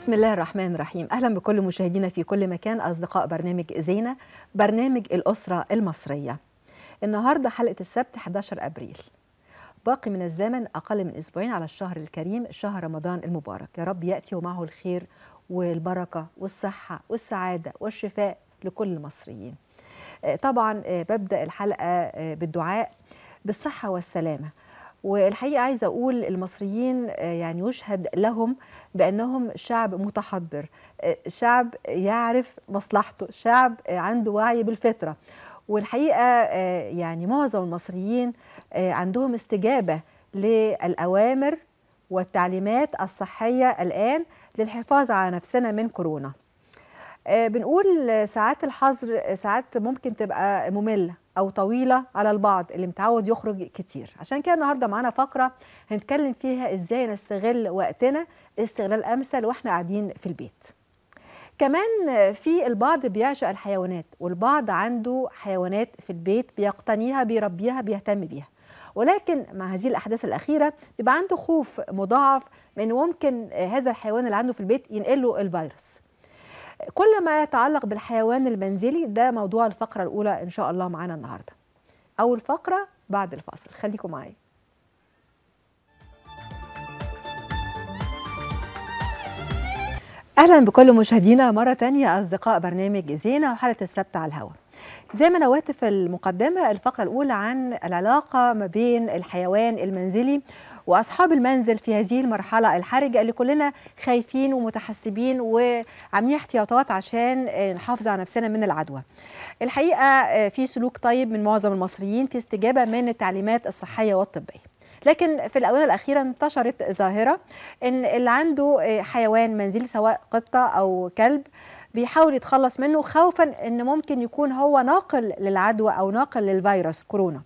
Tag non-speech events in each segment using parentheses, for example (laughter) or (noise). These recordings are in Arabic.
بسم الله الرحمن الرحيم اهلا بكل مشاهدينا في كل مكان اصدقاء برنامج زينه برنامج الاسره المصريه النهارده حلقه السبت 11 ابريل باقي من الزمن اقل من اسبوعين على الشهر الكريم شهر رمضان المبارك يا رب ياتي ومعه الخير والبركه والصحه والسعاده والشفاء لكل المصريين آه، طبعا آه، ببدا الحلقه آه، بالدعاء بالصحه والسلامه والحقيقه عايزه اقول المصريين آه، يعني يشهد لهم بانهم شعب متحضر آه، شعب يعرف مصلحته شعب عنده وعي بالفطره والحقيقه آه، يعني معظم المصريين عندهم استجابه للاوامر والتعليمات الصحيه الان للحفاظ على نفسنا من كورونا آه، بنقول ساعات الحظر ساعات ممكن تبقى ممله او طويله على البعض اللي متعود يخرج كتير عشان كده النهارده معانا فقره هنتكلم فيها ازاي نستغل وقتنا استغلال امثل واحنا قاعدين في البيت كمان في البعض بيعشق الحيوانات والبعض عنده حيوانات في البيت بيقتنيها بيربيها بيهتم بيها ولكن مع هذه الاحداث الاخيره بيبقى عنده خوف مضاعف من ممكن هذا الحيوان اللي عنده في البيت ينقله الفيروس كل ما يتعلق بالحيوان المنزلي ده موضوع الفقرة الأولى إن شاء الله معانا النهاردة أول فقرة بعد الفاصل خليكم معايا اهلا بكل مشاهدينا مره تانية اصدقاء برنامج زينه وحاله السبت على الهواء زي ما انا في المقدمه الفقره الاولى عن العلاقه ما بين الحيوان المنزلي واصحاب المنزل في هذه المرحله الحرجه اللي كلنا خايفين ومتحسبين وعاملين احتياطات عشان نحافظ على نفسنا من العدوى. الحقيقه آه، في سلوك طيب من معظم المصريين في استجابه من التعليمات الصحيه والطبيه. لكن في الاونه الاخيره انتشرت ظاهره ان اللي عنده آه، حيوان منزلي سواء قطه او كلب بيحاول يتخلص منه خوفا ان ممكن يكون هو ناقل للعدوى او ناقل للفيروس كورونا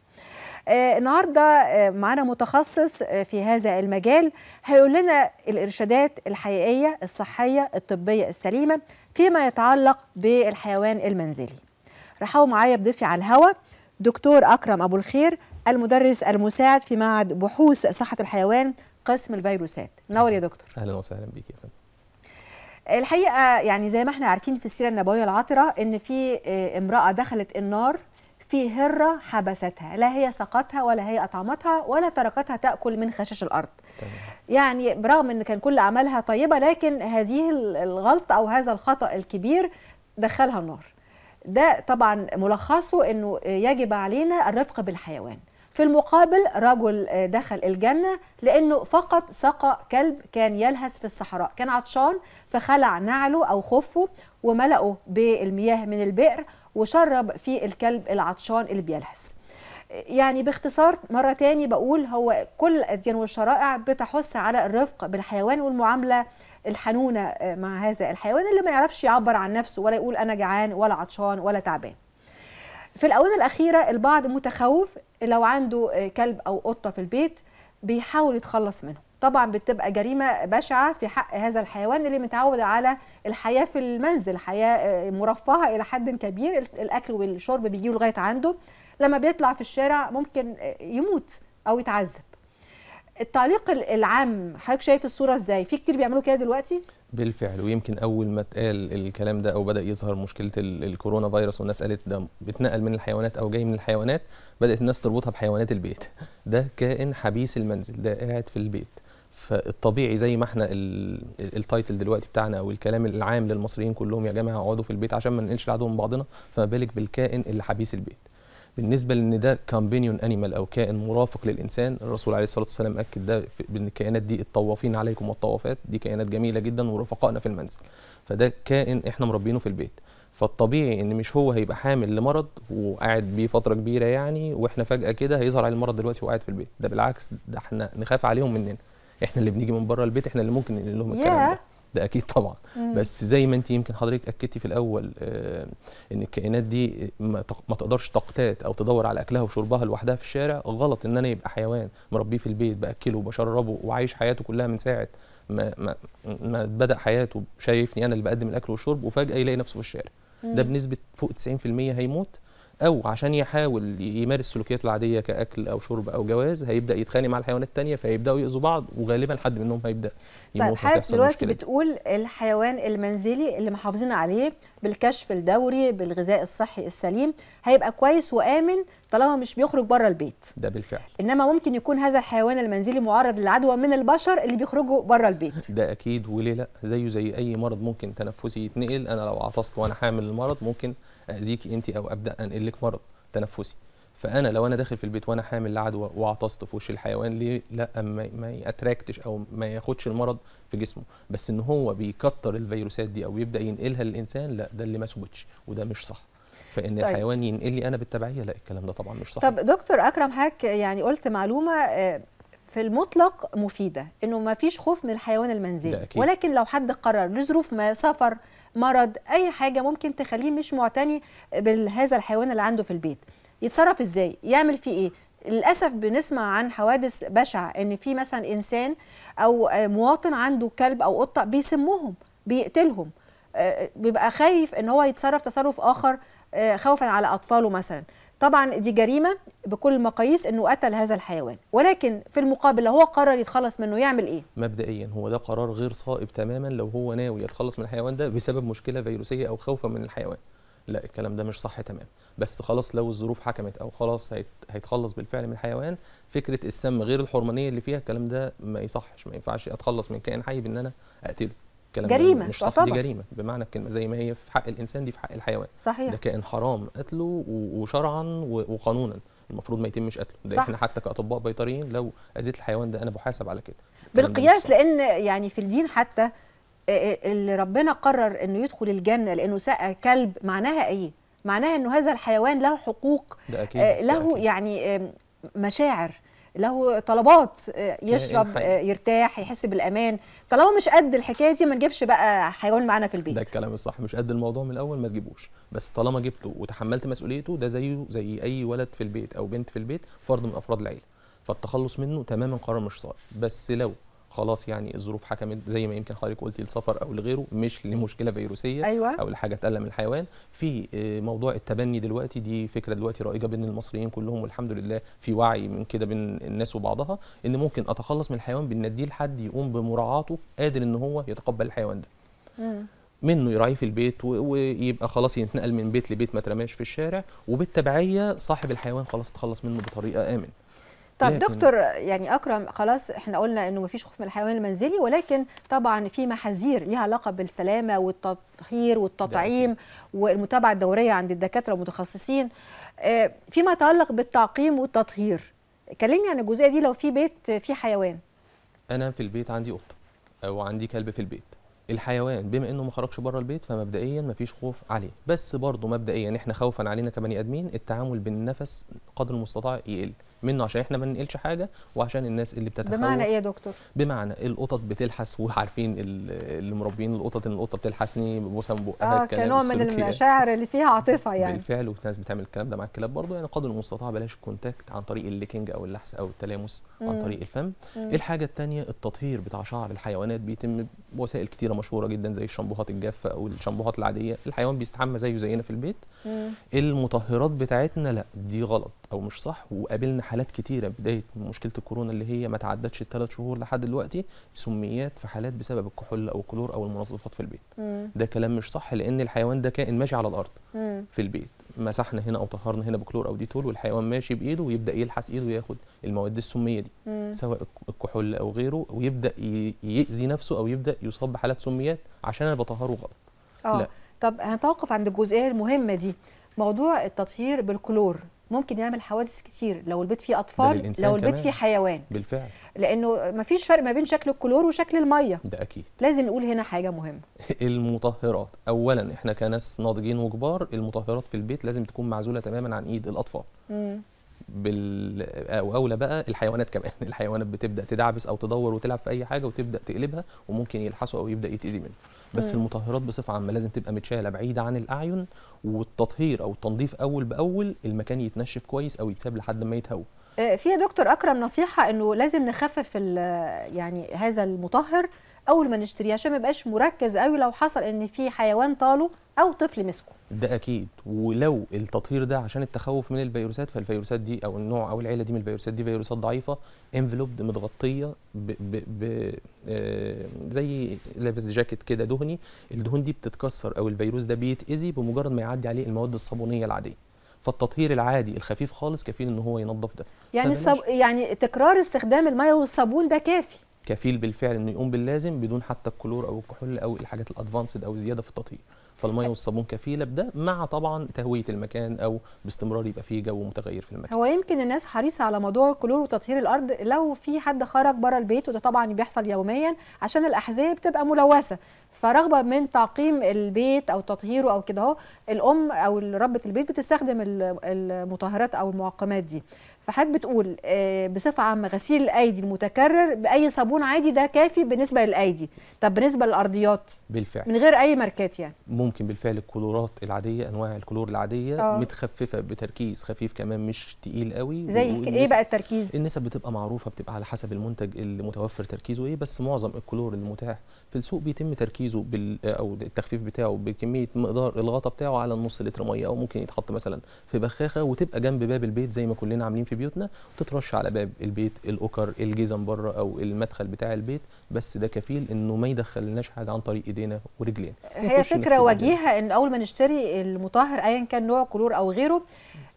آه، النهارده آه، معانا متخصص آه، في هذا المجال هيقول لنا الارشادات الحقيقيه الصحيه الطبيه السليمه فيما يتعلق بالحيوان المنزلي. رحبوا معايا بضيفي على الهواء دكتور اكرم ابو الخير المدرس المساعد في معهد بحوث صحه الحيوان قسم الفيروسات. منور يا دكتور. اهلا وسهلا بيك يا فندم. الحقيقه يعني زي ما احنا عارفين في السيره النبويه العطره ان في امراه دخلت النار في هرة حبستها لا هي سقتها ولا هي أطعمتها ولا تركتها تأكل من خشاش الأرض طيب. يعني برغم أن كان كل أعمالها طيبة لكن هذه الغلطة أو هذا الخطأ الكبير دخلها النار ده طبعا ملخصه أنه يجب علينا الرفق بالحيوان في المقابل رجل دخل الجنة لأنه فقط سقى كلب كان يلهث في الصحراء كان عطشان فخلع نعله أو خفه وملأه بالمياه من البئر وشرب في الكلب العطشان اللي بيلهث يعني باختصار مرة تاني بقول هو كل الأديان والشرائع بتحث على الرفق بالحيوان والمعاملة الحنونة آه، مع هذا الحيوان اللي ما يعرفش يعبر عن نفسه ولا يقول أنا جعان ولا عطشان ولا تعبان في الآونة الأخيرة البعض متخوف لو عنده آه، كلب أو قطة في البيت بيحاول يتخلص منهم طبعا بتبقى جريمه بشعه في حق هذا الحيوان اللي متعود على الحياه في المنزل حياه آه، مرفهه الى حد كبير الاكل والشرب بيجيله لغايه عنده لما بيطلع في الشارع ممكن آه، يموت او يتعذب التعليق العام حضرتك شايف الصوره ازاي في كتير بيعملوا كده دلوقتي بالفعل ويمكن اول ما اتقال الكلام ده او بدا يظهر مشكله الكورونا فيروس والناس قالت ده بيتنقل من الحيوانات او جاي من الحيوانات بدات الناس تربطها بحيوانات البيت ده كائن حبيس المنزل ده قاعد في البيت فالطبيعي زي ما احنا التايتل دلوقتي بتاعنا او الكلام العام للمصريين كلهم يا جماعه اقعدوا في البيت عشان ما ننقلش العدو من بعضنا فما بالك بالكائن اللي حبيس البيت بالنسبه لان ده كامبينيون انيمال او كائن مرافق للانسان الرسول عليه الصلاه والسلام اكد ده بان الكائنات دي الطوافين عليكم والطوافات دي كائنات جميله جدا ورفقائنا في المنزل فده كائن احنا مربينه في البيت فالطبيعي ان مش هو هيبقى حامل لمرض وقاعد بيه فتره كبيره يعني واحنا فجاه كده هيظهر عليه المرض دلوقتي وقاعد في البيت ده بالعكس ده احنا نخاف عليهم مننا احنا اللي بنيجي من بره البيت احنا اللي ممكن نقول لهم الكلام ده ده اكيد طبعا مم. بس زي ما انت يمكن حضرتك اكدتي في الاول آه ان الكائنات دي ما, ما تقدرش تقتات او تدور على اكلها وشربها لوحدها في الشارع غلط ان انا يبقى حيوان مربيه في البيت باكله وبشربه وعايش حياته كلها من ساعه ما ما, ما بدا حياته شايفني انا اللي بقدم الاكل والشرب وفجاه يلاقي نفسه في الشارع مم. ده بنسبه فوق 90% هيموت او عشان يحاول يمارس سلوكيات العاديه كاكل او شرب او جواز هيبدا يتخانق مع الحيوانات الثانيه فيبداوا ياذوا بعض وغالبا حد منهم هيبدا طيب، يموت طيب حضرتك دلوقتي بتقول الحيوان المنزلي اللي محافظين عليه بالكشف الدوري بالغذاء الصحي السليم هيبقى كويس وامن طالما مش بيخرج بره البيت ده بالفعل انما ممكن يكون هذا الحيوان المنزلي معرض للعدوى من البشر اللي بيخرجوا بره البيت ده اكيد وليه لا زيه زي اي مرض ممكن تنفسي يتنقل انا لو عطست وانا حامل المرض ممكن اذيكي انت او ابدا انقل لك مرض تنفسي فانا لو انا داخل في البيت وانا حامل لعدوى وعطست في وش الحيوان ليه لا ما, ما ياتراكتش او ما ياخدش المرض في جسمه بس ان هو بيكتر الفيروسات دي او يبدا ينقلها للانسان لا ده اللي ما ثبتش وده مش صح فان طيب. الحيوان ينقل لي انا بالتبعيه لا الكلام ده طبعا مش صح طب دكتور اكرم حاج يعني قلت معلومه آه، في المطلق مفيده انه ما فيش خوف من الحيوان المنزلي ولكن لو حد قرر لظروف ما سفر مرض اي حاجه ممكن تخليه مش معتني بهذا الحيوان اللي عنده في البيت يتصرف ازاي يعمل فيه ايه للاسف بنسمع عن حوادث بشعه ان في مثلا انسان او مواطن عنده كلب او قطه بيسمهم بيقتلهم آه، بيبقى خايف ان هو يتصرف تصرف اخر آه، خوفا على اطفاله مثلا طبعا دي جريمه بكل المقاييس انه قتل هذا الحيوان ولكن في المقابل لو هو قرر يتخلص منه يعمل ايه مبدئيا هو ده قرار غير صائب تماما لو هو ناوي يتخلص من الحيوان ده بسبب مشكله فيروسيه او خوفا من الحيوان لا الكلام ده مش صح تمام بس خلاص لو الظروف حكمت او خلاص هيتخلص بالفعل من الحيوان فكره السم غير الحرمانيه اللي فيها الكلام ده ما يصحش ما ينفعش اتخلص من كائن حي بان انا اقتله الكلام جريمه مش صح دي جريمه بمعنى الكلمه زي ما هي في حق الانسان دي في حق الحيوان صحيح ده كائن حرام قتله وشرعا وقانونا المفروض ما يتمش قتله ده صح. احنا حتى كاطباء بيطريين لو اذيت الحيوان ده انا بحاسب على كده بالقياس لان يعني في الدين حتى اللي ربنا قرر انه يدخل الجنه لانه سقى كلب معناها ايه معناها انه هذا الحيوان له حقوق ده أكيد. له ده أكيد. يعني آمم، مشاعر له طلبات آه، يشرب آه، يرتاح يحس بالامان طالما مش قد الحكايه دي ما نجيبش بقى حيوان معانا في البيت ده الكلام الصح مش قد الموضوع من الاول ما تجيبوش بس طالما جبته وتحملت مسؤوليته ده زيه زي اي ولد في البيت او بنت في البيت فرد من افراد العيله فالتخلص منه تماما قرار مش صائب بس لو خلاص يعني الظروف حكمت زي ما يمكن حضرتك قلتي للسفر او لغيره مش لمشكله فيروسيه أيوة. او لحاجه من الحيوان في آه، موضوع التبني دلوقتي دي فكره دلوقتي رائجه بين المصريين كلهم والحمد لله في وعي من كده بين الناس وبعضها ان ممكن اتخلص من الحيوان بان اديه لحد يقوم بمراعاته قادر ان هو يتقبل الحيوان ده مم. منه يراعيه في البيت ويبقى خلاص يتنقل من بيت لبيت ما ترماش في الشارع وبالتبعيه صاحب الحيوان خلاص تخلص منه بطريقه امن طب دكتور يعني اكرم خلاص احنا قلنا انه مفيش خوف من الحيوان المنزلي ولكن طبعا في محاذير ليها علاقه بالسلامه والتطهير والتطعيم والمتابعه الدوريه عند الدكاتره المتخصصين آه، فيما يتعلق بالتعقيم والتطهير كلمني عن الجزئيه دي لو في بيت فيه حيوان انا في البيت عندي قطه او عندي كلب في البيت الحيوان بما انه ما خرجش بره البيت فمبدئيا ما فيش خوف عليه بس برضه مبدئيا احنا خوفا علينا كبني ادمين التعامل بالنفس قدر المستطاع يقل منه عشان احنا ما ننقلش حاجه وعشان الناس اللي بتتخوف بمعنى ايه يا دكتور بمعنى القطط بتلحس (laughs) وعارفين اللي مربيين القطط ان القطه بتلحسني بوسه من بقها آه كنوع من المشاعر اللي فيها عاطفه يعني بالفعل وفي ناس بتعمل الكلام ده مع الكلاب برضه يعني قدر المستطاع بلاش الكونتاكت عن طريق الليكنج او اللحس او التلامس مم. عن طريق الفم مم. الحاجه الثانيه التطهير بتاع شعر الحيوانات بيتم بوسائل كتيره مشهوره جدا زي الشامبوهات الجافه او الشامبوهات العاديه الحيوان بيستحمى زيه زينا في البيت مم. المطهرات بتاعتنا لا دي غلط او مش صح وقابلنا حالات كتيره بدايه من مشكله الكورونا اللي هي ما تعدتش الثلاث شهور لحد دلوقتي سميات في حالات بسبب الكحول او الكلور او المنظفات في البيت مم. ده كلام مش صح لان الحيوان ده كائن ماشي على الارض مم. في البيت مسحنا هنا او طهرنا هنا بكلور او ديتول والحيوان ماشي بايده ويبدا يلحس ايده وياخد المواد السميه دي مم. سواء الكحول او غيره ويبدا ياذي نفسه او يبدا يصاب بحالات سميات عشان انا بطهره غلط آه. طب هنتوقف عند الجزئيه المهمه دي موضوع التطهير بالكلور ممكن يعمل حوادث كتير لو البيت فيه اطفال لو البيت فيه حيوان بالفعل لانه مفيش فرق ما بين شكل الكلور وشكل الميه ده اكيد لازم نقول هنا حاجه مهمه (laughs) المطهرات اولا احنا كناس ناضجين وكبار المطهرات في البيت لازم تكون معزوله تماما عن ايد الاطفال بال او اولى بقى الحيوانات كمان (laughs) الحيوانات بتبدا تدعبس او تدور وتلعب في اي حاجه وتبدا تقلبها وممكن يلحسه او يبدا يتاذي منه بس مم. المطهرات بصفه عامه لازم تبقى متشاله بعيده عن الاعين والتطهير او التنظيف اول باول المكان يتنشف كويس او يتساب لحد ما يتهوى آه، في دكتور اكرم نصيحه انه لازم نخفف يعني هذا المطهر اول ما نشتريه عشان ما يبقاش مركز قوي لو حصل ان في حيوان طاله او طفل مسكه ده اكيد ولو التطهير ده عشان التخوف من الفيروسات فالفيروسات دي او النوع او العيله دي من الفيروسات دي فيروسات ضعيفه انفلوبد متغطيه ب ب ب آه زي لابس جاكيت كده دهني الدهون دي بتتكسر او الفيروس ده بيتاذي بمجرد ما يعدي عليه المواد الصابونيه العاديه فالتطهير العادي الخفيف خالص كفيل ان هو ينظف ده يعني الصب... يعني تكرار استخدام الميه والصابون ده كافي كفيل بالفعل انه يقوم باللازم بدون حتى الكلور او الكحول او الحاجات الادفانسد او الزياده في التطهير فالميه والصابون كفيله بده مع طبعا تهويه المكان او باستمرار يبقى فيه جو متغير في المكان هو يمكن الناس حريصه على موضوع الكلور وتطهير الارض لو في حد خرج بره البيت وده طبعا بيحصل يوميا عشان الاحذيه بتبقى ملوثه فرغبه من تعقيم البيت او تطهيره او كده اهو الام او ربه البيت بتستخدم المطهرات او المعقمات دي فحضرتك بتقول آه، بصفه عامه غسيل الايدي المتكرر باي صابون عادي ده كافي بالنسبه للايدي طب بالنسبه للارضيات بالفعل من غير اي ماركات يعني ممكن بالفعل الكلورات العاديه انواع الكلور العاديه أوه. متخففه بتركيز خفيف كمان مش تقيل قوي زي و... ايه بقى التركيز النسب بتبقى معروفه بتبقى على حسب المنتج اللي متوفر تركيزه ايه بس معظم الكلور المتاح في السوق بيتم تركيزه بال او التخفيف بتاعه بكميه مقدار الغطاء بتاعه على النص لتر ميه او ممكن يتحط مثلا في بخاخه وتبقى جنب باب البيت زي ما كلنا عاملين في في بيوتنا وتترش على باب البيت الاوكر الجزم بره او المدخل بتاع البيت بس ده كفيل انه ما يدخلناش حاجه عن طريق ايدينا ورجلينا هي فكره وجيهه ان اول ما نشتري المطهر ايا كان نوع كلور او غيره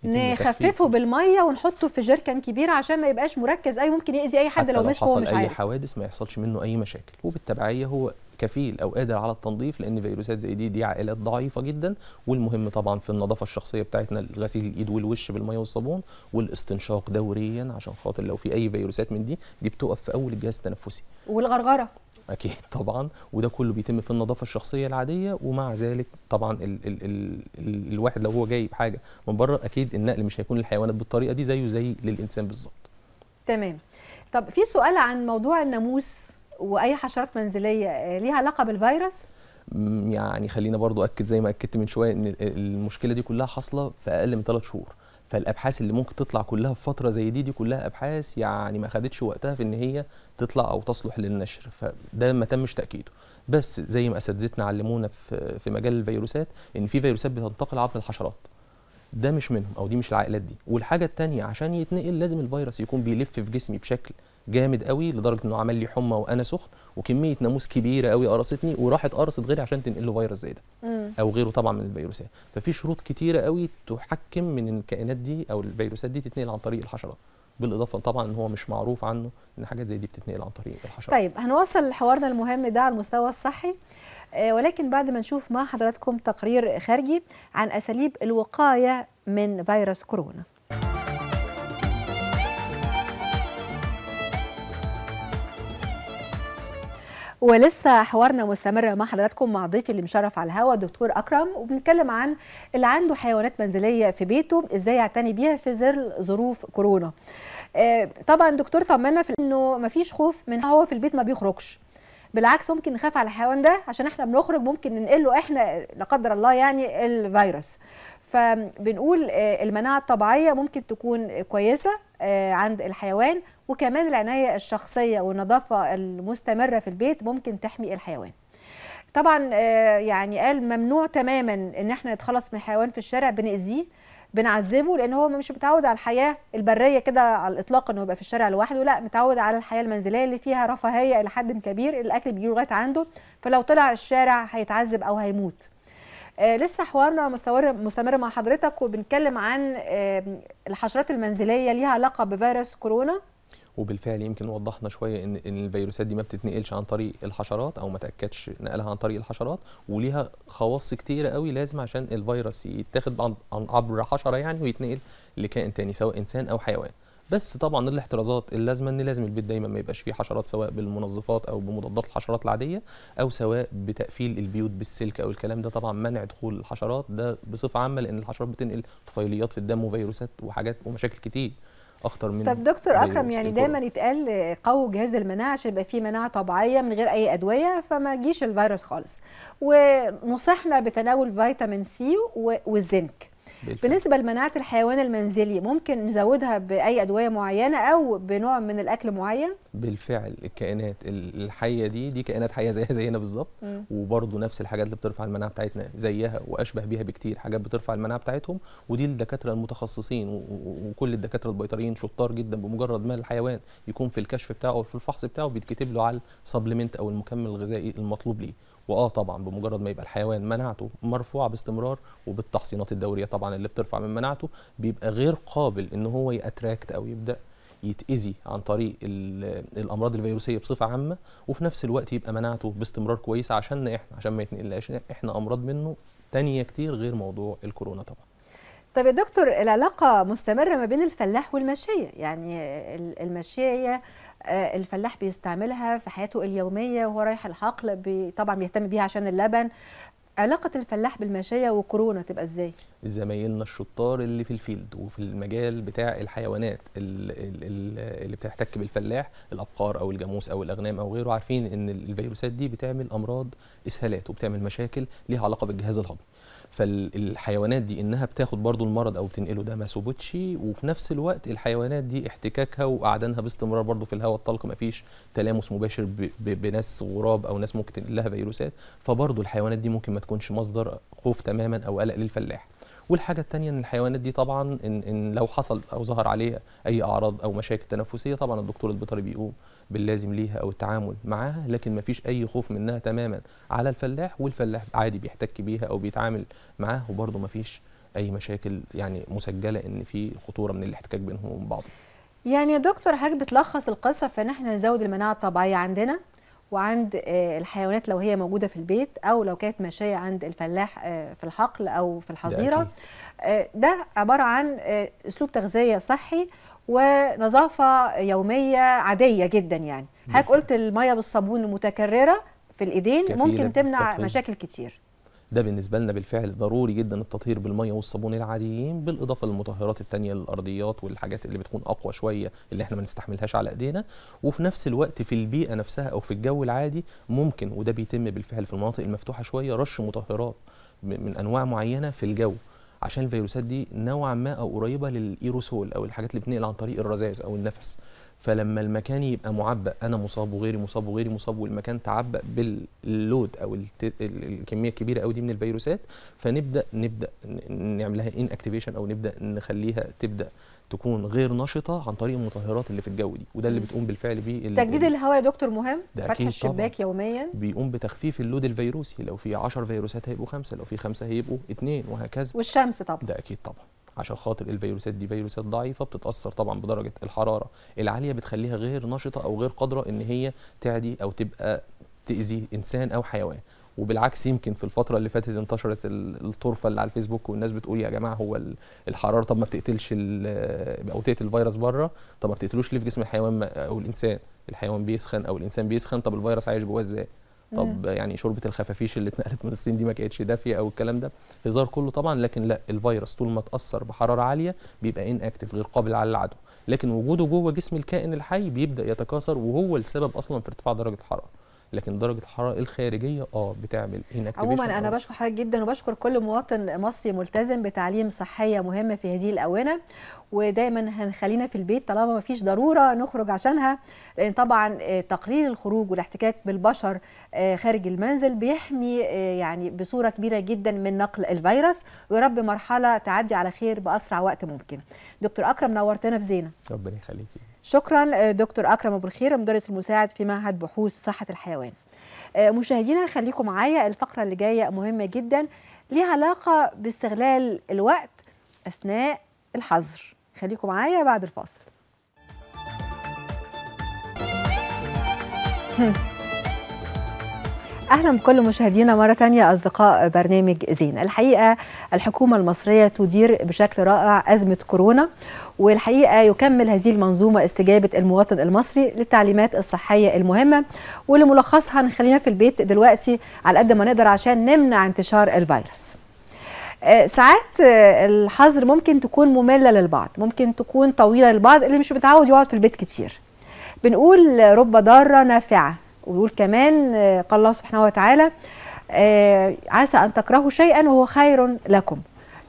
نخففه بالميه ونحطه في جركن كبير عشان ما يبقاش مركز اي ممكن ياذي اي حد لو مسكه مش عارف لو حصل اي حوادث ما يحصلش منه اي مشاكل وبالتبعيه هو كفيل او قادر على التنظيف لان فيروسات زي دي دي عائلات ضعيفه جدا والمهم طبعا في النظافه الشخصيه بتاعتنا غسيل الايد والوش بالميه والصابون والاستنشاق دوريا عشان خاطر لو في اي فيروسات من دي دي بتقف في اول الجهاز التنفسي والغرغره اكيد طبعا وده كله بيتم في النظافه الشخصيه العاديه ومع ذلك طبعا ال ال ال ال الواحد لو هو جاي بحاجه من بره اكيد النقل مش هيكون للحيوانات بالطريقه دي زيه زي للانسان بالظبط تمام طب في سؤال عن موضوع الناموس واي حشرات منزليه آه، ليها علاقه بالفيروس يعني خلينا برضو اكد زي ما اكدت من شويه ان المشكله دي كلها حاصله في اقل من 3 شهور فالابحاث اللي ممكن تطلع كلها في فتره زي دي دي كلها ابحاث يعني ما خدتش وقتها في ان هي تطلع او تصلح للنشر فده ما تمش تاكيده بس زي ما اساتذتنا علمونا في في مجال الفيروسات ان في فيروسات بتنتقل عبر الحشرات ده مش منهم او دي مش العائلات دي والحاجه الثانيه عشان يتنقل لازم الفيروس يكون بيلف في جسمي بشكل جامد قوي لدرجه انه عمل لي حمى وانا سخن وكميه ناموس كبيره قوي قرصتني وراحت قرصت غيري عشان تنقل له فيروس زي ده او غيره طبعا من الفيروسات ففي شروط كتيره قوي تحكم من الكائنات دي او الفيروسات دي تتنقل عن طريق الحشره بالاضافه طبعا ان هو مش معروف عنه ان حاجات زي دي بتتنقل عن طريق الحشرات طيب هنوصل حوارنا المهم ده على المستوى الصحي آه، ولكن بعد ما نشوف مع حضراتكم تقرير خارجي عن اساليب الوقايه من فيروس كورونا ولسه حوارنا مستمر مع حضراتكم مع ضيفي اللي مشرف على الهوا دكتور اكرم وبنتكلم عن اللي عنده حيوانات منزليه في بيته ازاي يعتني بيها في ظل ظروف كورونا آه، طبعا دكتور طمنا في انه مفيش خوف من هو في البيت ما بيخرجش بالعكس ممكن نخاف على الحيوان ده عشان احنا بنخرج ممكن ننقل له احنا لا قدر الله يعني الفيروس فبنقول آه، المناعة الطبيعية ممكن تكون كويسة آه، عند الحيوان وكمان العناية الشخصية والنظافة المستمرة في البيت ممكن تحمي الحيوان طبعا آه، يعني قال ممنوع تماما ان احنا نتخلص من حيوان في الشارع بنأذيه بنعذبه لان هو مش متعود على الحياه البريه كده على الاطلاق انه يبقى في الشارع لوحده لا متعود على الحياه المنزليه اللي فيها رفاهيه الى حد كبير الاكل بيجي لغايه عنده فلو طلع الشارع هيتعذب او هيموت آه لسه حوارنا مستمر مستمر مع حضرتك وبنتكلم عن آه الحشرات المنزليه ليها علاقه بفيروس كورونا وبالفعل يمكن وضحنا شويه ان الفيروسات دي ما بتتنقلش عن طريق الحشرات او ما تاكدش نقلها عن طريق الحشرات وليها خواص كتيره قوي لازم عشان الفيروس يتاخد عن عبر حشره يعني ويتنقل لكائن تاني سواء انسان او حيوان بس طبعا الاحترازات اللازمه ان لازم البيت دايما ما يبقاش فيه حشرات سواء بالمنظفات او بمضادات الحشرات العاديه او سواء بتقفيل البيوت بالسلك او الكلام ده طبعا منع دخول الحشرات ده بصفه عامه لان الحشرات بتنقل طفيليات في الدم وفيروسات وحاجات ومشاكل كتير اخطر من طب دكتور اكرم يعني دايما يتقال قوي جهاز المناعه عشان يبقى فيه مناعه طبيعيه من غير اي ادويه فما يجيش الفيروس خالص ونصحنا بتناول فيتامين سي والزنك بالفعل. بالنسبه لمناعه الحيوان المنزلي ممكن نزودها باي ادويه معينه او بنوع من الاكل معين بالفعل الكائنات الحيه دي دي كائنات حيه زيها زينا بالظبط وبرضه نفس الحاجات اللي بترفع المناعه بتاعتنا زيها واشبه بيها بكتير حاجات بترفع المناعه بتاعتهم ودي الدكاتره المتخصصين وكل الدكاتره البيطريين شطار جدا بمجرد ما الحيوان يكون في الكشف بتاعه او في الفحص بتاعه بيتكتب له على السبلمنت او المكمل الغذائي المطلوب ليه واه طبعا بمجرد ما يبقى الحيوان مناعته مرفوعه باستمرار وبالتحصينات الدوريه طبعا اللي بترفع من مناعته بيبقى غير قابل ان هو ياتراكت او يبدا يتاذي عن طريق الامراض الفيروسيه بصفه عامه وفي نفس الوقت يبقى مناعته باستمرار كويسه عشان احنا عشان ما يتنقلش احنا امراض منه تانية كتير غير موضوع الكورونا طبعا طب يا دكتور العلاقة مستمرة ما بين الفلاح والمشية يعني المشية آه، الفلاح بيستعملها في حياته اليوميه وهو رايح الحقل بي طبعا بيهتم بيها عشان اللبن علاقه الفلاح بالماشيه وكورونا تبقى ازاي زمايلنا الشطار اللي في الفيلد وفي المجال بتاع الحيوانات اللي بتحتك بالفلاح الابقار او الجاموس او الاغنام او غيره عارفين ان الفيروسات دي بتعمل امراض اسهالات وبتعمل مشاكل ليها علاقه بالجهاز الهضمي فالحيوانات دي انها بتاخد برضو المرض او تنقله ده ما ثبتش وفي نفس الوقت الحيوانات دي احتكاكها وقعدانها باستمرار برضو في الهواء الطلق ما فيش تلامس مباشر بناس غراب او ناس ممكن تنقل لها فيروسات فبرضو الحيوانات دي ممكن ما تكونش مصدر خوف تماما او قلق للفلاح والحاجه الثانيه ان الحيوانات دي طبعا إن, ان لو حصل او ظهر عليها اي اعراض او مشاكل تنفسيه طبعا الدكتور البيطري بيقوم باللازم ليها او التعامل معاها لكن ما فيش اي خوف منها تماما على الفلاح والفلاح عادي بيحتك بيها او بيتعامل معاها وبرضه ما فيش اي مشاكل يعني مسجله ان في خطوره من الاحتكاك بينهم وبين بعض يعني يا دكتور حاج بتلخص القصه في ان احنا نزود المناعه الطبيعيه عندنا وعند آه، الحيوانات لو هي موجودة في البيت أو لو كانت ماشية عند الفلاح آه، في الحقل أو في الحظيرة ده, آه، ده عبارة عن أسلوب تغذية صحي ونظافه يوميه عاديه جدا يعني حضرتك قلت الميه بالصابون المتكرره في الايدين ممكن تمنع تطهير. مشاكل كتير ده بالنسبة لنا بالفعل ضروري جدا التطهير بالمية والصابون العاديين بالإضافة للمطهرات التانية للأرضيات والحاجات اللي بتكون أقوى شوية اللي احنا ما نستحملهاش على إيدينا وفي نفس الوقت في البيئة نفسها أو في الجو العادي ممكن وده بيتم بالفعل في المناطق المفتوحة شوية رش مطهرات من أنواع معينة في الجو عشان الفيروسات دي نوعا ما او قريبه للايروسول او الحاجات اللي بتنقل عن طريق الرذاذ او النفس فلما المكان يبقى معبأ انا مصاب وغيري مصاب وغيري مصاب والمكان تعبأ باللود او الت... الكميه الكبيره قوي دي من الفيروسات فنبدا نبدا نعملها ان اكتيفيشن او نبدا نخليها تبدا تكون غير نشطه عن طريق المطهرات اللي في الجو دي وده اللي بتقوم بالفعل بيه تجديد الهواء يا دكتور مهم فتح الشباك يوميا بيقوم بتخفيف اللود الفيروسي لو في 10 فيروسات هيبقوا خمسه لو في خمسه هيبقوا اثنين وهكذا والشمس طبعا ده اكيد طبعا عشان خاطر الفيروسات دي فيروسات ضعيفه بتتاثر طبعا بدرجه الحراره العاليه بتخليها غير نشطه او غير قادره ان هي تعدي او تبقى تاذي انسان او حيوان وبالعكس يمكن في الفتره اللي فاتت انتشرت الطرفه اللي على الفيسبوك والناس بتقول يا جماعه هو الحراره طب ما بتقتلش او تقتل الفيروس بره طب ما بتقتلوش ليه في جسم الحيوان او الانسان الحيوان بيسخن او الانسان بيسخن طب الفيروس عايش جواه ازاي طب يعني شوربه الخفافيش اللي اتنقلت من الصين دي ما كانتش دافيه او الكلام ده هزار كله طبعا لكن لا الفيروس طول ما تأثر بحراره عاليه بيبقى ان اكتف غير قابل على العدو لكن وجوده جوه جسم الكائن الحي بيبدا يتكاثر وهو السبب اصلا في ارتفاع درجه الحراره لكن درجه الحراره الخارجيه اه بتعمل عموما انا بشكر حضرتك جدا وبشكر كل مواطن مصري ملتزم بتعليم صحيه مهمه في هذه الاونه ودايما هنخلينا في البيت طالما ما فيش ضروره نخرج عشانها لان طبعا آه، تقليل الخروج والاحتكاك بالبشر آه، خارج المنزل بيحمي آه، يعني بصوره كبيره جدا من نقل الفيروس ويا رب مرحله تعدي على خير باسرع وقت ممكن دكتور اكرم نورتنا في زينه ربنا يخليكي شكرا آه، دكتور اكرم ابو الخير المدرس المساعد في معهد بحوث صحه الحيوان آه، مشاهدينا خليكم معايا الفقره اللي جايه مهمه جدا ليها علاقه باستغلال الوقت اثناء الحظر خليكم معايا بعد الفاصل (laughs) اهلا بكل مشاهدينا مره تانية اصدقاء برنامج زين الحقيقه الحكومه المصريه تدير بشكل رائع ازمه كورونا والحقيقه يكمل هذه المنظومه استجابه المواطن المصري للتعليمات الصحيه المهمه ولملخصها نخلينا في البيت دلوقتي على قد ما نقدر عشان نمنع انتشار الفيروس آه، ساعات آه، الحظر ممكن تكون ممله للبعض ممكن تكون طويله للبعض اللي مش متعود يقعد في البيت كتير بنقول رب ضاره نافعه ويقول كمان آه، قال الله سبحانه وتعالى آه، عسى أن تكرهوا شيئا وهو خير لكم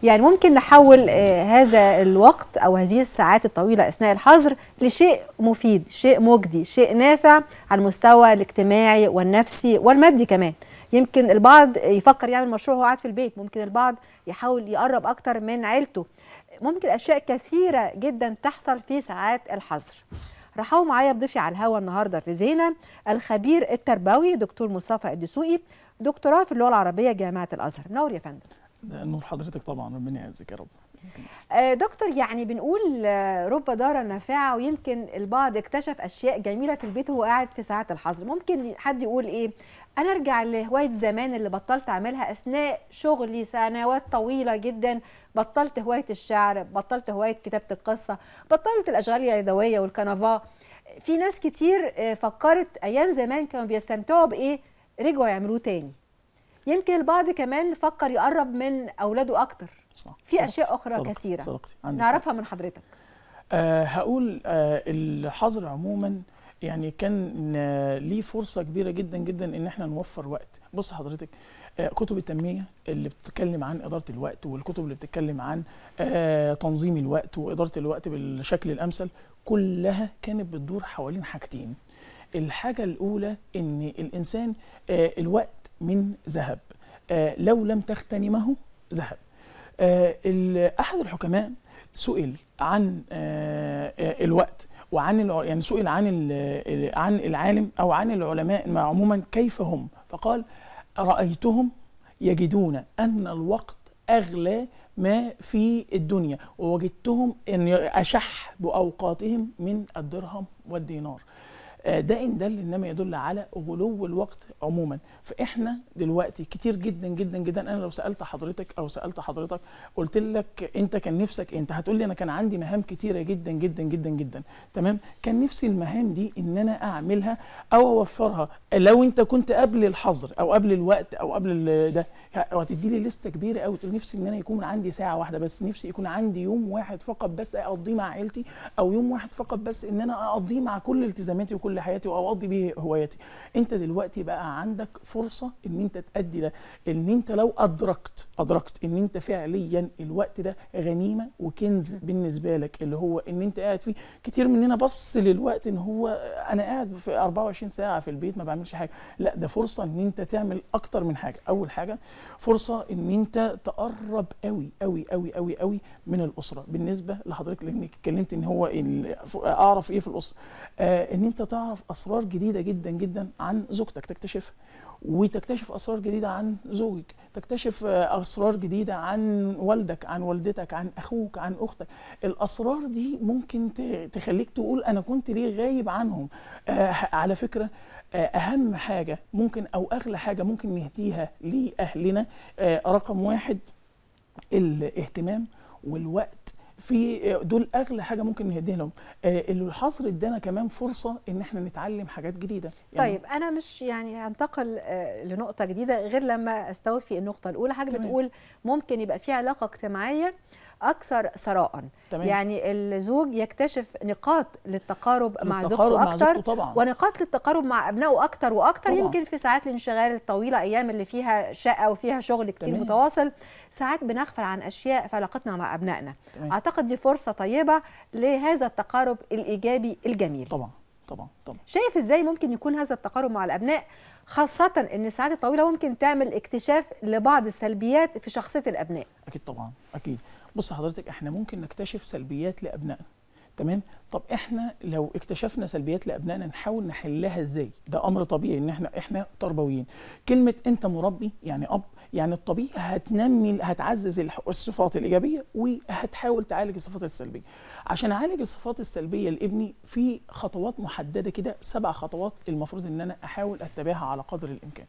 يعني ممكن نحول آه، هذا الوقت أو هذه الساعات الطويلة أثناء الحظر لشيء مفيد شيء مجدي شيء نافع على المستوى الاجتماعي والنفسي والمادي كمان يمكن البعض يفكر يعمل مشروع وهو قاعد في البيت ممكن البعض يحاول يقرب أكتر من عيلته ممكن أشياء كثيرة جدا تحصل في ساعات الحظر رحبوا معايا بضيفي على الهوا النهارده في زينه الخبير التربوي دكتور مصطفى الدسوقي دكتوراه في اللغه العربيه جامعه الازهر نور يا فندم نور حضرتك طبعا ربنا يعزك يا رب آه، دكتور يعني بنقول آه، رب دار نافعه ويمكن البعض اكتشف اشياء جميله في البيت وهو قاعد في ساعات الحظر ممكن حد يقول ايه انا ارجع لهوايه زمان اللي بطلت اعملها اثناء شغلي سنوات طويله جدا بطلت هوايه الشعر بطلت هوايه كتابه القصه بطلت الاشغال اليدويه والكنفاه في ناس كتير آه، فكرت ايام زمان كانوا بيستمتعوا بايه رجعوا يعملوه تاني يمكن البعض كمان فكر يقرب من اولاده اكتر في اشياء اخرى صدق. كثيره صدقتي. نعرفها من حضرتك أه هقول أه الحظر عموما يعني كان آه، ليه فرصه كبيره جدا جدا ان احنا نوفر وقت بص حضرتك آه، كتب التنميه اللي بتتكلم عن اداره الوقت والكتب اللي بتتكلم عن آه، تنظيم الوقت واداره الوقت بالشكل الامثل كلها كانت بتدور حوالين حاجتين الحاجه الاولى ان الانسان الوقت من ذهب لو لم تغتنمه ذهب آه، احد الحكماء سئل عن آه، آه، الوقت وعن يعني سئل عن عن العالم او عن العلماء عموما كيف هم فقال رايتهم يجدون ان الوقت اغلى ما في الدنيا ووجدتهم ان اشح باوقاتهم من الدرهم والدينار آه، ده ان دل انما يدل على غلو الوقت عموما فاحنا دلوقتي كتير جدا جدا جدا انا لو سالت حضرتك او سالت حضرتك قلت لك انت كان نفسك انت هتقول لي انا كان عندي مهام كتيره جدا جدا جدا جدا تمام كان نفسي المهام دي ان انا اعملها او اوفرها لو انت كنت قبل الحظر او قبل الوقت او قبل ده وهتدي لي لسته كبيره قوي تقول نفسي ان انا يكون عندي ساعه واحده بس نفسي يكون عندي يوم واحد فقط بس اقضيه مع عيلتي او يوم واحد فقط بس ان انا اقضيه مع كل التزاماتي وكل كل حياتي واقضي به هواياتي انت دلوقتي بقى عندك فرصه ان انت تادي ده ان انت لو ادركت ادركت ان انت فعليا الوقت ده غنيمه وكنز بالنسبه لك اللي هو ان انت قاعد فيه كتير مننا بص للوقت ان هو انا قاعد في 24 ساعه في البيت ما بعملش حاجه لا ده فرصه ان انت تعمل اكتر من حاجه اول حاجه فرصه ان انت تقرب قوي قوي قوي قوي قوي من الاسره بالنسبه لحضرتك لانك اتكلمت ان هو اعرف ايه في الاسره آه ان انت تعرف تعرف اسرار جديده جدا جدا عن زوجتك تكتشفها وتكتشف اسرار جديده عن زوجك تكتشف آه، اسرار جديده عن والدك عن والدتك عن اخوك عن اختك الاسرار دي ممكن تخليك تقول انا كنت ليه غايب عنهم آه على فكره آه اهم حاجه ممكن او اغلى حاجه ممكن نهديها لاهلنا آه رقم واحد الاهتمام والوقت في دول اغلى حاجه ممكن نهديها لهم آه، الحصر ادانا كمان فرصه ان احنا نتعلم حاجات جديده يعني طيب انا مش يعني هنتقل آه، لنقطه جديده غير لما استوفي النقطه الاولى حاجه بتقول ممكن يبقى في علاقه اجتماعيه اكثر ثراء يعني الزوج يكتشف نقاط للتقارب مع زوجته اكتر طبعاً. ونقاط للتقارب مع ابنائه اكثر واكثر يمكن في ساعات الانشغال الطويله ايام اللي فيها شقه وفيها شغل كتير تمام. متواصل ساعات بنغفل عن اشياء في علاقتنا مع ابنائنا تمام. اعتقد دي فرصه طيبه لهذا التقارب الايجابي الجميل طبعا طبعا طبعا شايف ازاي ممكن يكون هذا التقارب مع الابناء خاصه ان الساعات الطويله ممكن تعمل اكتشاف لبعض السلبيات في شخصيه الابناء اكيد طبعا اكيد بص حضرتك احنا ممكن نكتشف سلبيات لابنائنا تمام طب احنا لو اكتشفنا سلبيات لابنائنا نحاول نحلها ازاي ده امر طبيعي ان احنا احنا تربويين كلمه انت مربي يعني اب يعني الطبيعي هتنمي هتعزز الصفات الايجابيه وهتحاول تعالج الصفات السلبيه عشان اعالج الصفات السلبيه لابني في خطوات محدده كده سبع خطوات المفروض ان انا احاول اتبعها على قدر الامكان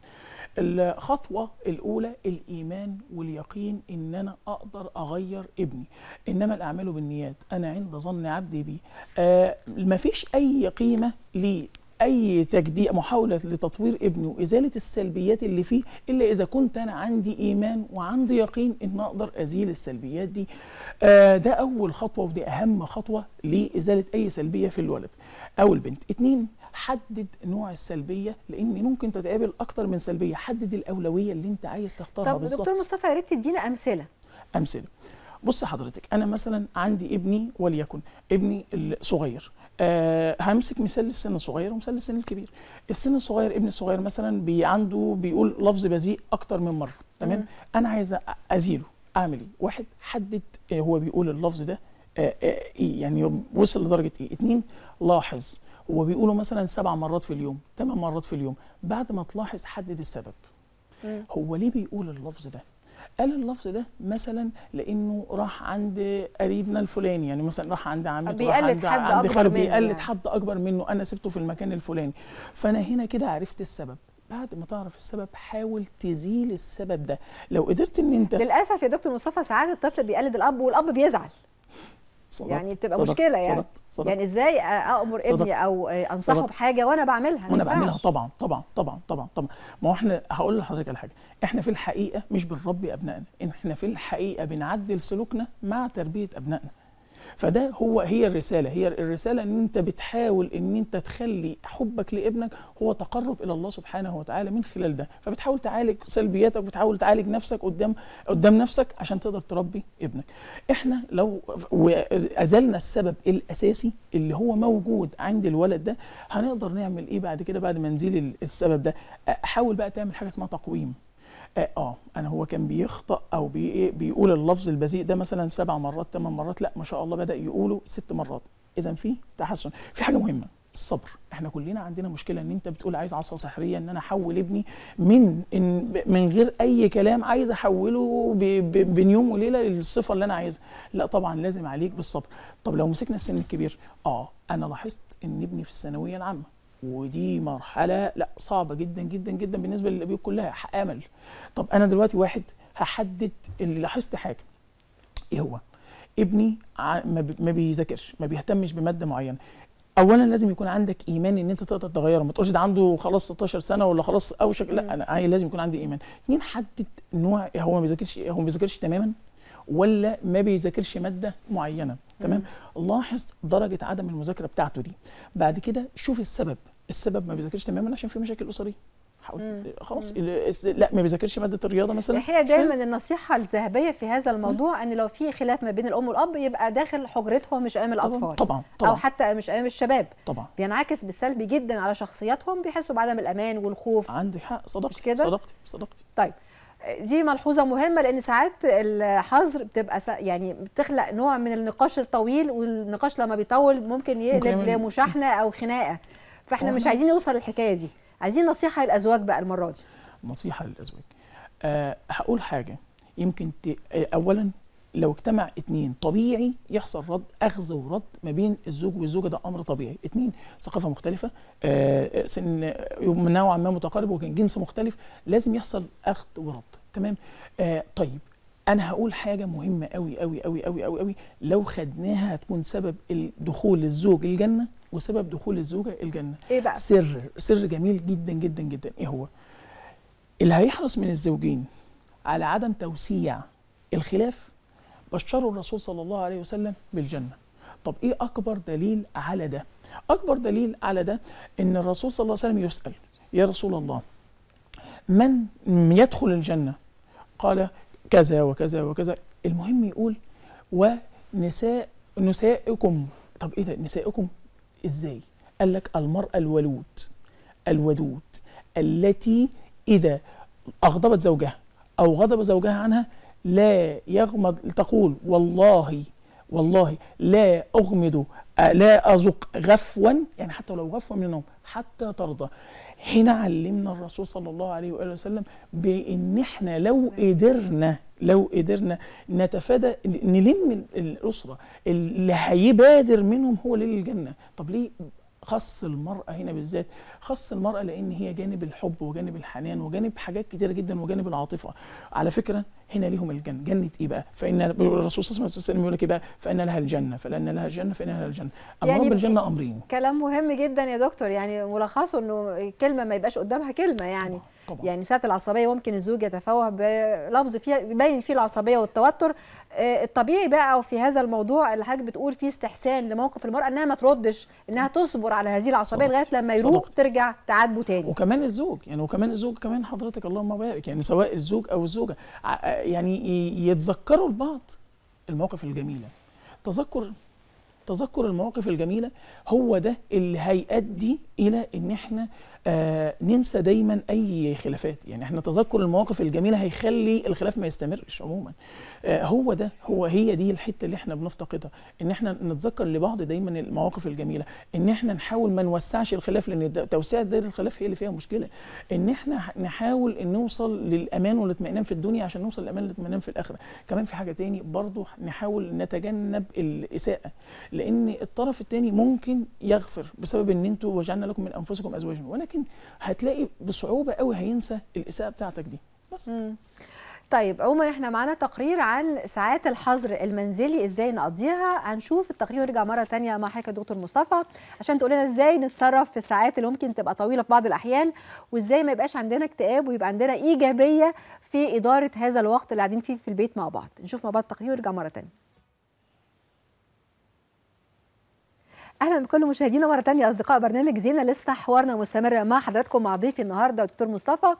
الخطوه الاولى الايمان واليقين ان انا اقدر اغير ابني انما الاعمال بالنيات انا عند ظن عبدي بي آه فيش اي قيمه ليه اي تجديد محاوله لتطوير ابني وازاله السلبيات اللي فيه الا اذا كنت انا عندي ايمان وعندي يقين ان اقدر ازيل السلبيات دي آه ده اول خطوه ودي اهم خطوه لازاله اي سلبيه في الولد او البنت اتنين حدد نوع السلبيه لان ممكن تتقابل اكتر من سلبيه حدد الاولويه اللي انت عايز تختارها بالظبط طب دكتور مصطفى يا ريت تدينا امثله امثله بص حضرتك انا مثلا عندي ابني وليكن ابني الصغير أه همسك مثال للسن الصغير ومثال للسن الكبير السن الصغير ابن الصغير مثلا بي عنده بيقول لفظ بذيء اكتر من مره تمام انا عايز ازيله اعمل ايه واحد حدد آه، هو بيقول اللفظ ده آه، آه، ايه يعني وصل لدرجه ايه اتنين لاحظ هو بيقوله مثلا سبع مرات في اليوم ثمان مرات في اليوم بعد ما تلاحظ حدد السبب هو ليه بيقول اللفظ ده قال اللفظ ده مثلا لانه راح عند قريبنا الفلاني يعني مثلا راح عند عمته بيقلد عند حد عند اكبر بيقلد يعني. حد اكبر منه انا سبته في المكان الفلاني فانا هنا كده عرفت السبب بعد ما تعرف السبب حاول تزيل السبب ده لو قدرت ان انت للاسف يا دكتور مصطفى ساعات الطفل بيقلد الاب والاب بيزعل صدقت يعني بتبقى صدقت مشكله يعني صدقت صدقت يعني ازاي اامر ابني او انصحه بحاجه وانا بعملها وانا بعملها طبعا طبعا طبعا طبعا طبعا ما هو احنا هقول لحضرتك على حاجه احنا في الحقيقه مش بنربي ابنائنا احنا في الحقيقه بنعدل سلوكنا مع تربيه ابنائنا فده هو هي الرساله هي الرساله ان انت بتحاول ان انت تخلي حبك لابنك هو تقرب الى الله سبحانه وتعالى من خلال ده فبتحاول تعالج سلبياتك بتحاول تعالج نفسك قدام قدام نفسك عشان تقدر تربي ابنك احنا لو ازلنا السبب الاساسي اللي هو موجود عند الولد ده هنقدر نعمل ايه بعد كده بعد ما نزيل السبب ده حاول بقى تعمل حاجه اسمها تقويم آه, اه انا هو كان بيخطا او بي إيه، بيقول اللفظ البذيء ده مثلا سبع مرات ثمان مرات لا ما شاء الله بدا يقوله ست مرات اذا في تحسن في حاجه مهمه الصبر احنا كلنا عندنا مشكله ان انت بتقول عايز عصا سحريه ان انا احول ابني من إن من غير اي كلام عايز احوله بين يوم وليله للصفه اللي انا عايزها لا طبعا لازم عليك بالصبر طب لو مسكنا السن الكبير اه انا لاحظت ان ابني في الثانويه العامه ودي مرحله لا صعبه جدا جدا جدا بالنسبه للابيوت كلها امل طب انا دلوقتي واحد هحدد اللي لاحظت حاجه ايه هو ابني ما بيذاكرش ما بيهتمش بماده معينه اولا لازم يكون عندك ايمان ان انت تقدر تغيره ما تقولش ده عنده خلاص 16 سنه ولا خلاص اوشك لا انا عايز لازم يكون عندي ايمان اتنين حدد نوع هو ما بيذاكرش هو ما بيذاكرش تماما ولا ما بيذاكرش ماده معينه تمام لاحظ درجه عدم المذاكره بتاعته دي بعد كده شوف السبب السبب ما بيذاكرش تماما عشان في مشاكل اسريه خلاص لا ما بيذاكرش ماده الرياضه مثلا هي دايما النصيحه الذهبيه في هذا الموضوع ان لو في خلاف ما بين الام والاب يبقى داخل حجرتهم مش امام الاطفال طبعا طبعا او حتى مش امام الشباب طبعا بينعكس بالسلبي جدا على شخصياتهم بيحسوا بعدم الامان والخوف عندي حق صدقتي صدقتي صدقتي طيب دي ملحوظه مهمه لان ساعات الحظر بتبقى يعني بتخلق نوع من النقاش الطويل والنقاش لما بيطول ممكن يقلب لمشاحنه او خناقه فاحنا مش عايزين نوصل للحكايه دي عايزين نصيحه للازواج بقى المره دي نصيحه للازواج أه هقول حاجه يمكن ت... اولا لو اجتمع اتنين طبيعي يحصل رد اخذ ورد ما بين الزوج والزوجه ده امر طبيعي اتنين ثقافه مختلفه آه, آه، سن آه، نوعا ما متقارب وكان جنس مختلف لازم يحصل اخذ ورد تمام آه، طيب انا هقول حاجه مهمه قوي قوي قوي قوي قوي قوي لو خدناها هتكون سبب دخول الزوج الجنه وسبب دخول الزوجه الجنه ايه بقى سر سر جميل جدا جدا جدا ايه هو اللي هيحرص من الزوجين على عدم توسيع الخلاف بشروا الرسول صلى الله عليه وسلم بالجنه طب ايه اكبر دليل على ده اكبر دليل على ده ان الرسول صلى الله عليه وسلم يسال يا رسول الله من يدخل الجنه قال كذا وكذا وكذا المهم يقول ونساء نسائكم طب ايه ده نسائكم ازاي قال لك المرأة الولود الودود التي إذا أغضبت زوجها أو غضب زوجها عنها لا يغمض تقول والله والله لا أغمض لا أذق غفوا يعني حتى لو غفوا من النوم حتى ترضى هنا علمنا الرسول صلى الله عليه وآله وسلم بإن إحنا لو قدرنا لو قدرنا نتفادى نلم الأسرة اللي هيبادر منهم هو ليل الجنة طب ليه خص المرأة هنا بالذات خص المرأة لأن هي جانب الحب وجانب الحنان وجانب حاجات كتيرة جدا وجانب العاطفة على فكرة هنا لهم الجنه جنه ايه بقى فان الرسول صلى الله عليه وسلم يقول لك ايه بقى فان لها الجنه فلان لها الجنه فان لها الجنه أمر يعني بالجنه امرين كلام مهم جدا يا دكتور يعني ملخصه انه كلمه ما يبقاش قدامها كلمه يعني طبعا. طبعا. يعني ساعه العصبيه ممكن الزوج يتفوه بلفظ فيها يبين فيه العصبيه والتوتر آه، الطبيعي بقى وفي هذا الموضوع اللي حضرتك بتقول فيه استحسان لموقف المراه انها ما تردش انها تصبر على هذه العصبيه لغايه لما صدقت. ترجع تعاتبه تاني وكمان الزوج يعني وكمان الزوج كمان حضرتك اللهم بارك يعني سواء الزوج او الزوجه يعني يتذكروا البعض المواقف الجميله تذكر تذكر المواقف الجميله هو ده اللي هيؤدي الى ان احنا آه ننسى دايما اي خلافات يعني احنا تذكر المواقف الجميله هيخلي الخلاف ما يستمرش عموما آه هو ده هو هي دي الحته اللي احنا بنفتقدها ان احنا نتذكر لبعض دايما المواقف الجميله ان احنا نحاول ما نوسعش الخلاف لان توسيع دايره الخلاف هي اللي فيها مشكله ان احنا نحاول ان نوصل للامان والاطمئنان في الدنيا عشان نوصل للامان والاطمئنان في الاخره كمان في حاجه تاني برضه نحاول نتجنب الاساءه لان الطرف الثاني ممكن يغفر بسبب ان انتوا وجعلنا لكم من انفسكم ازواجا ولكن هتلاقي بصعوبه قوي هينسى الاساءه بتاعتك دي بس مم. طيب عموما احنا معانا تقرير عن ساعات الحظر المنزلي ازاي نقضيها هنشوف التقرير ونرجع مره ثانيه مع حضرتك دكتور مصطفى عشان تقول لنا ازاي نتصرف في الساعات اللي ممكن تبقى طويله في بعض الاحيان وازاي ما يبقاش عندنا اكتئاب ويبقى عندنا ايجابيه في اداره هذا الوقت اللي قاعدين فيه في البيت مع بعض نشوف مع بعض التقرير ونرجع مره ثانيه اهلا بكل مشاهدينا مره ثانيه اصدقاء برنامج زينه لسه حوارنا مستمر مع حضراتكم مع ضيفي النهارده دكتور مصطفى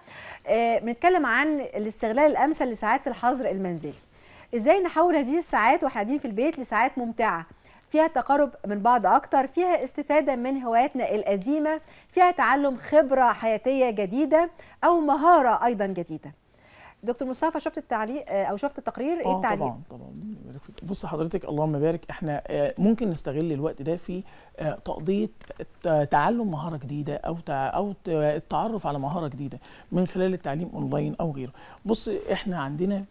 آه، بنتكلم عن الاستغلال الامثل لساعات الحظر المنزلي ازاي نحول هذه الساعات واحنا قاعدين في البيت لساعات ممتعه فيها تقارب من بعض اكتر فيها استفاده من هواياتنا القديمه فيها تعلم خبره حياتيه جديده او مهاره ايضا جديده دكتور مصطفى شفت التعليق آه، او شفت التقرير ايه آه، التعليق طبعا طبعا بص حضرتك اللهم بارك احنا آه، ممكن نستغل الوقت ده في تقضيه تعلم مهاره جديده او او التعرف على مهاره جديده من خلال التعليم اونلاين او غيره بص احنا عندنا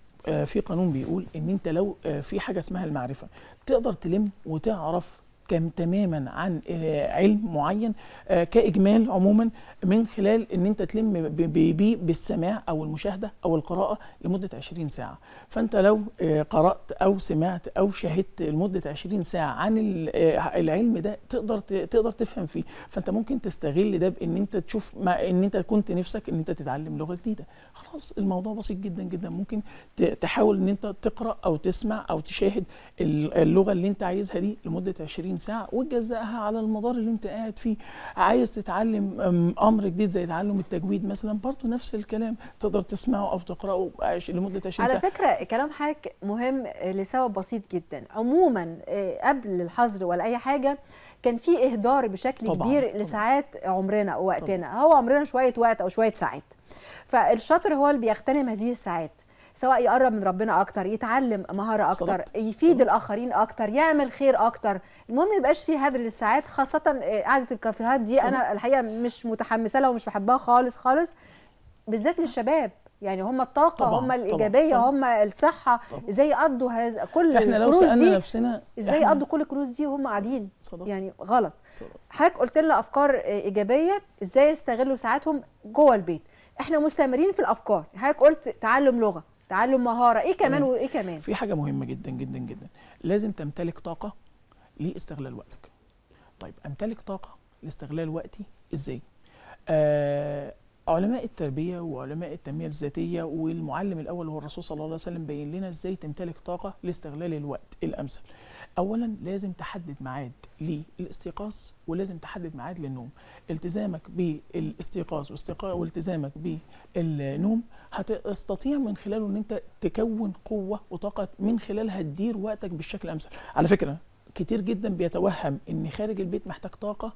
في قانون بيقول ان انت لو في حاجه اسمها المعرفه تقدر تلم وتعرف تم تماما عن آه، علم معين آه، كاجمال عموما من خلال ان انت تلم بيه بالسماع او المشاهده او القراءه لمده 20 ساعه فانت لو آه، قرات او سمعت او شاهدت لمده 20 ساعه عن العلم ده تقدر تقدر تفهم فيه فانت ممكن تستغل ده بان انت تشوف ما ان انت كنت نفسك ان انت تتعلم لغه جديده خلاص الموضوع بسيط جدا جدا ممكن تحاول ان انت تقرا او تسمع او تشاهد اللغه اللي انت عايزها دي لمده 20 ساعه وتجزأها على المدار اللي انت قاعد فيه عايز تتعلم امر جديد زي تعلم التجويد مثلا برضه نفس الكلام تقدر تسمعه او تقراه لمده 20 ساعه على فكره كلام حضرتك مهم لسبب بسيط جدا عموما آه، قبل الحظر ولا اي حاجه كان في اهدار بشكل طبعًا كبير طبعًا لساعات عمرنا ووقتنا هو عمرنا شويه وقت او شويه ساعات فالشاطر هو اللي بيغتنم هذه الساعات سواء يقرب من ربنا اكتر يتعلم مهاره اكتر صبت. يفيد صبت. الاخرين اكتر يعمل خير اكتر المهم ما يبقاش فيه هدر للساعات خاصه آه، قعده الكافيهات دي صبت. انا الحقيقه مش متحمسه لها ومش بحبها خالص خالص بالذات للشباب يعني هم الطاقه طبعًا هم الايجابيه طبعًا هم الصحه طبعًا ازاي يقضوا هذا كل احنا لو سالنا نفسنا ازاي يقضوا كل الكروز دي وهم قاعدين يعني غلط حضرتك قلت لنا افكار آه، ايجابيه ازاي يستغلوا ساعاتهم جوه البيت احنا مستمرين في الافكار حضرتك قلت تعلم لغه تعلم مهاره ايه كمان وايه كمان في حاجه مهمه جدا جدا جدا لازم تمتلك طاقه لاستغلال وقتك طيب امتلك طاقه لاستغلال وقتي ازاي آه علماء التربيه وعلماء التنميه الذاتيه والمعلم الاول هو الرسول صلى الله عليه وسلم بين لنا ازاي تمتلك طاقه لاستغلال الوقت الامثل اولا لازم تحدد ميعاد للاستيقاظ ولازم تحدد ميعاد للنوم التزامك بالاستيقاظ والتزامك بالنوم هتستطيع من خلاله ان انت تكون قوه وطاقه من خلالها تدير وقتك بالشكل الامثل على فكره كتير جدا بيتوهم ان خارج البيت محتاج طاقه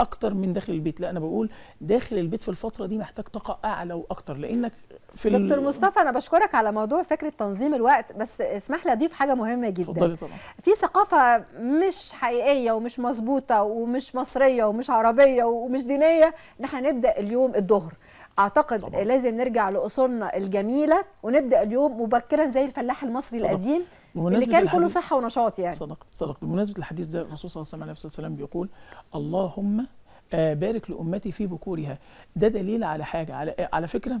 اكتر من داخل البيت لا انا بقول داخل البيت في الفتره دي محتاج طاقه اعلى واكتر لانك في دكتور ال... مصطفى انا بشكرك على موضوع فكره تنظيم الوقت بس اسمح لي اضيف حاجه مهمه جدا اتفضلي طبعا في ثقافه مش حقيقيه ومش مظبوطه ومش مصريه ومش عربيه ومش دينيه ان احنا نبدا اليوم الظهر اعتقد طبعا. لازم نرجع لاصولنا الجميله ونبدا اليوم مبكرا زي الفلاح المصري صدق. القديم اللي كان كله صحه ونشاط يعني صدقت صدقت بمناسبه الحديث ده الرسول صلى الله عليه وسلم بيقول اللهم آه، بارك لامتي في بكورها ده دليل على حاجه على على فكره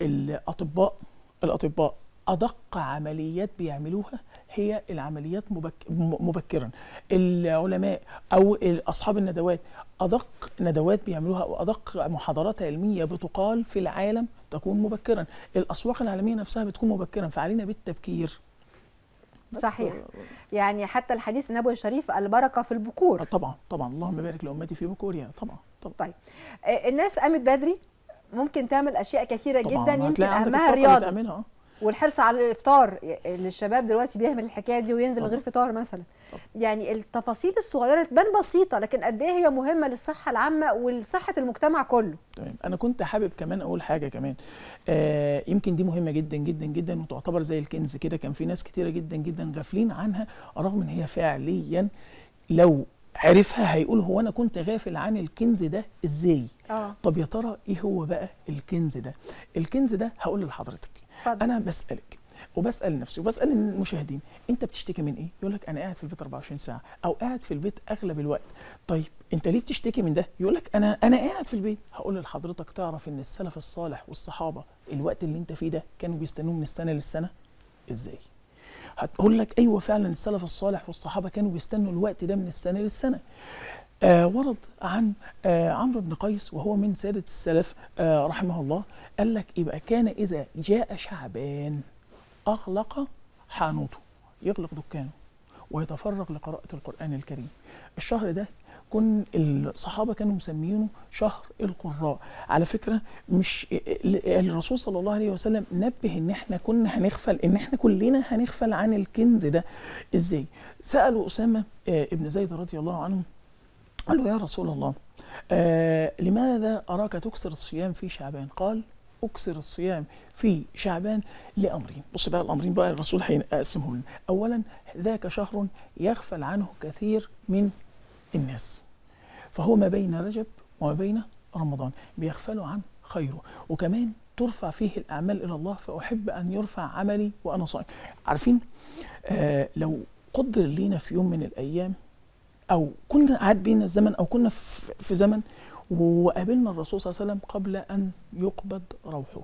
الاطباء الاطباء ادق عمليات بيعملوها هي العمليات مبك... مبكرا العلماء او اصحاب الندوات ادق ندوات بيعملوها او ادق محاضرات علميه بتقال في العالم تكون مبكرا الاسواق العالميه نفسها بتكون مبكرا فعلينا بالتبكير صحيح يعني حتى الحديث النبوي الشريف البركه في البكور آه، طبعا طبعا اللهم بارك لامتي في بكورها يعني طبعا طبعا طيب آه، الناس قامت بدري ممكن تعمل اشياء كثيره طبعاً. جدا يمكن اهمها الرياضه والحرص على الافطار الشباب دلوقتي بيعمل الحكايه دي وينزل من غير فطار مثلا يعني التفاصيل الصغيره تبان بسيطه لكن قد ايه هي مهمه للصحه العامه ولصحه المجتمع كله تمام انا كنت حابب كمان اقول حاجه كمان آه يمكن دي مهمه جدا جدا جدا وتعتبر زي الكنز كده كان في ناس كتيره جدا جدا غافلين عنها رغم ان هي فعليا لو عرفها هيقول هو انا كنت غافل عن الكنز ده ازاي آه. طب يا ترى ايه هو بقى الكنز ده الكنز ده هقول لحضرتك فضل. انا بسالك وبسال نفسي وبسال المشاهدين انت بتشتكي من ايه يقول لك انا قاعد في البيت 24 ساعه او قاعد في البيت اغلب الوقت طيب انت ليه بتشتكي من ده يقول لك انا انا قاعد في البيت هقول لحضرتك تعرف ان السلف الصالح والصحابه الوقت اللي انت فيه ده كانوا بيستنوه من السنه للسنه ازاي هتقول لك ايوه فعلا السلف الصالح والصحابه كانوا بيستنوا الوقت ده من السنه للسنه آه ورد عن آه عمرو بن قيس وهو من سادة السلف آه رحمه الله قال لك يبقى كان إذا جاء شعبان أغلق حانوته يغلق دكانه ويتفرغ لقراءة القرآن الكريم الشهر ده كن الصحابه كانوا مسمينه شهر القراء على فكره مش آه، الرسول صلى الله عليه وسلم نبه ان احنا كنا هنغفل ان احنا كلنا هنغفل عن الكنز ده ازاي سالوا اسامه آه، ابن زيد رضي الله عنه قال له يا رسول الله آه لماذا أراك تكسر الصيام في شعبان قال أكسر الصيام في شعبان لأمرين بص بقى الأمرين بقى الرسول حين لنا أولا ذاك شهر يغفل عنه كثير من الناس فهو ما بين رجب وما بين رمضان بيغفلوا عن خيره وكمان ترفع فيه الأعمال إلى الله فأحب أن يرفع عملي وأنا صائم عارفين آه لو قدر لينا في يوم من الأيام او كنا عاد بينا الزمن او كنا في زمن وقابلنا الرسول صلى الله عليه وسلم قبل ان يقبض روحه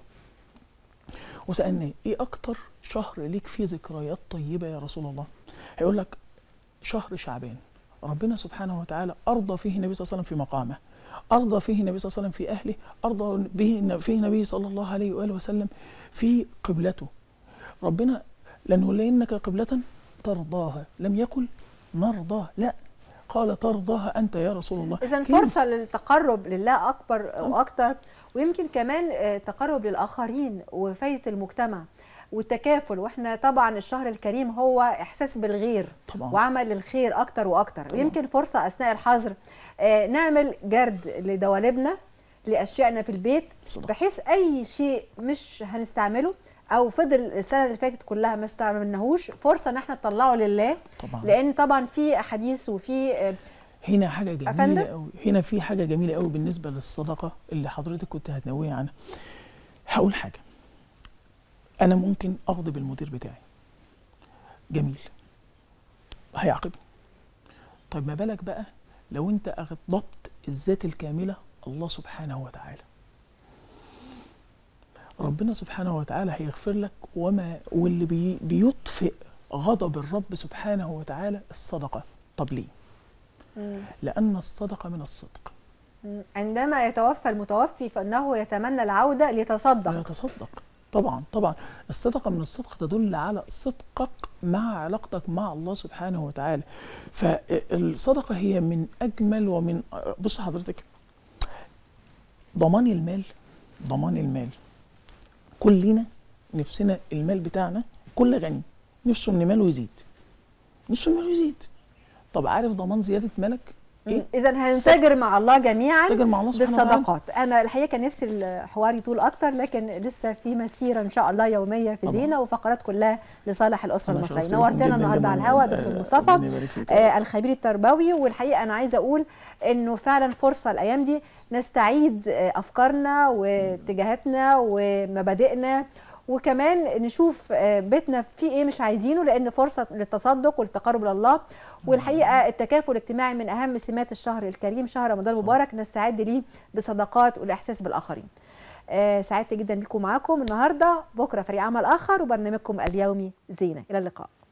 وسالناه ايه اكتر شهر ليك فيه ذكريات طيبه يا رسول الله هيقول لك شهر شعبان ربنا سبحانه وتعالى ارضى فيه النبي صلى الله عليه وسلم في مقامه ارضى فيه النبي صلى الله عليه وسلم في اهله ارضى به فيه النبي صلى الله عليه واله وسلم في قبلته ربنا لنولينك قبله ترضاها لم يقل نرضاه لا قال ترضاها أنت يا رسول الله إذا فرصة للتقرب لله أكبر أه. وأكثر ويمكن كمان آه، تقرب للآخرين وفايدة المجتمع والتكافل واحنا طبعا الشهر الكريم هو احساس بالغير طبعا. وعمل الخير اكتر واكتر طبعا. ويمكن فرصه اثناء الحظر آه، نعمل جرد لدوالبنا لاشيائنا في البيت صدق. بحيث اي شيء مش هنستعمله او فضل السنه اللي فاتت كلها ما استعملناهوش فرصه ان احنا نطلعه لله طبعا. لان طبعا في احاديث وفي آه، هنا حاجه جميله قوي هنا في حاجه جميله قوي بالنسبه للصدقه اللي حضرتك كنت هتنوي عنها هقول حاجه انا ممكن اغضب المدير بتاعي جميل هيعاقبني طيب ما بالك بقى لو انت اغضبت الذات الكامله الله سبحانه وتعالى ربنا سبحانه وتعالى هيغفر لك وما واللي بي بيطفئ غضب الرب سبحانه وتعالى الصدقه طب ليه؟ لان الصدقه من الصدق عندما يتوفى المتوفي فانه يتمنى العوده ليتصدق ليتصدق طبعا طبعا الصدقه من الصدق تدل على صدقك مع علاقتك مع الله سبحانه وتعالى فالصدقه هي من اجمل ومن بص حضرتك ضمان المال ضمان المال كلنا نفسنا المال بتاعنا كل غني نفسه ان ماله يزيد نفسه ان ماله يزيد طب عارف ضمان زياده مالك إيه؟ اذا هنتجر مع الله جميعا مع الله بالصدقات انا الحقيقه كان نفسي الحوار يطول اكتر لكن لسه في مسيره ان شاء الله يوميه في زينه وفقرات كلها لصالح الاسره المصريه نورتنا النهارده على الهواء دكتور آه، مصطفى آه الخبير التربوي والحقيقه انا عايزه اقول انه فعلا فرصه الايام دي نستعيد آه، افكارنا واتجاهاتنا ومبادئنا وكمان نشوف آه، بيتنا في ايه مش عايزينه لان فرصه للتصدق والتقرب الى الله والحقيقه التكافل الاجتماعي من اهم سمات الشهر الكريم شهر رمضان المبارك نستعد ليه بصداقات والاحساس بالاخرين آه، سعدت جدا بكم معاكم النهارده بكره فريق عمل اخر وبرنامجكم اليومي زينه الى اللقاء